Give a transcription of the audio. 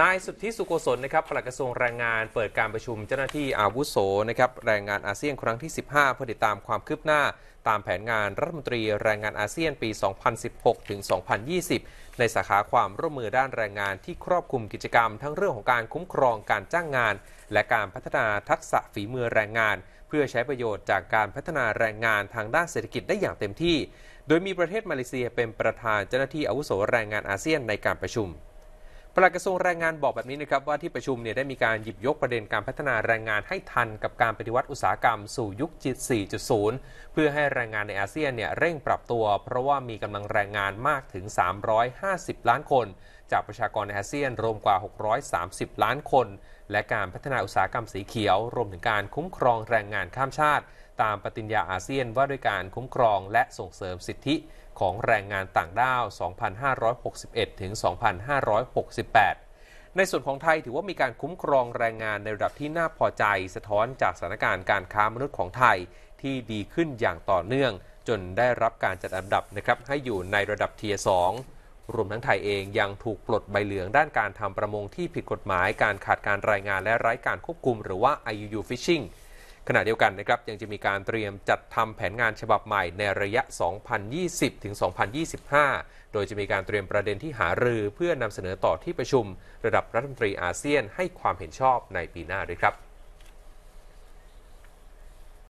นายสุทธิสุโกศลนะครับ ปลัดกระทรวงแรงงาน เปิดการประชุมเจ้าหน้าที่อาวุโสนะครับ แรงงานอาเซียนครั้งที่ 15เพื่อติดตามความคืบหน้า ตามแผนงานรัฐมนตรีแรงงานอาเซียนปี 2016ถึง2020 ในสาขาความร่วมมือด้านแรงงานที่ครอบคลุมกิจกรรมทั้งเรื่องของการคุ้มครองการจ้างงาน และการพัฒนาทักษะฝีมือแรงงาน เพื่อใช้ประโยชน์จากการพัฒนาแรงงานทางด้านเศรษฐกิจได้อย่างเต็มที่ โดยมีประเทศมาเลเซีย เป็นประธานเจ้าหน้าที่อาวุโสแรงงานอาเซียนในการประชุมปลัดกระทรวงแรงงานบอกแบบนี้นะครับว่าที่ประชุมเนี่ยได้มีการหยิบยกประเด็นการพัฒนาแรงงานให้ทันกับการปฏิวัติอุตสาหกรรมสู่ยุค4.0 เพื่อให้แรงงานในอาเซียนเนี่ยเร่งปรับตัว เพราะว่ามีกำลังแรงงานมากถึง 350 ล้านคน จากประชากรในอาเซียนรวมกว่า 630 ล้านคน และการพัฒนาอุตสาหกรรมสีเขียว รวมถึงการคุ้มครองแรงงานข้ามชาติตามปฏิญญาอาเซียนว่าด้วยการคุ้มครองและส่งเสริมสิทธิของแรงงานต่างด้าว 2,561 ถึง 2,568 ในส่วนของไทยถือว่ามีการคุ้มครองแรงงานในระดับที่น่าพอใจ สะท้อนจากสถานการณ์การค้ามนุษย์ของไทย ที่ดีขึ้นอย่างต่อเนื่อง จนได้รับการจัดอันดับนะครับให้อยู่ในระดับเทียร์งรวมทั้งไทยเองยังถูกปลดใบเหลืองด้านการทำประมงที่ผิดกฎหมายการขาดการรายงานและไร้การควบคุม หรือว่า IUU Fishing ขณะเดียวกันนะครับยังจะมีการเตรียมจัดทำแผนงานฉบับใหม่ ในระยะ 2020 ถึง 2025 โดยจะมีการเตรียมประเด็นที่หารือเพื่อนำเสนอต่อที่ประชุมระดับรัฐมนตรีอาเซียน ให้ความเห็นชอบในปีหน้าด้วยครับ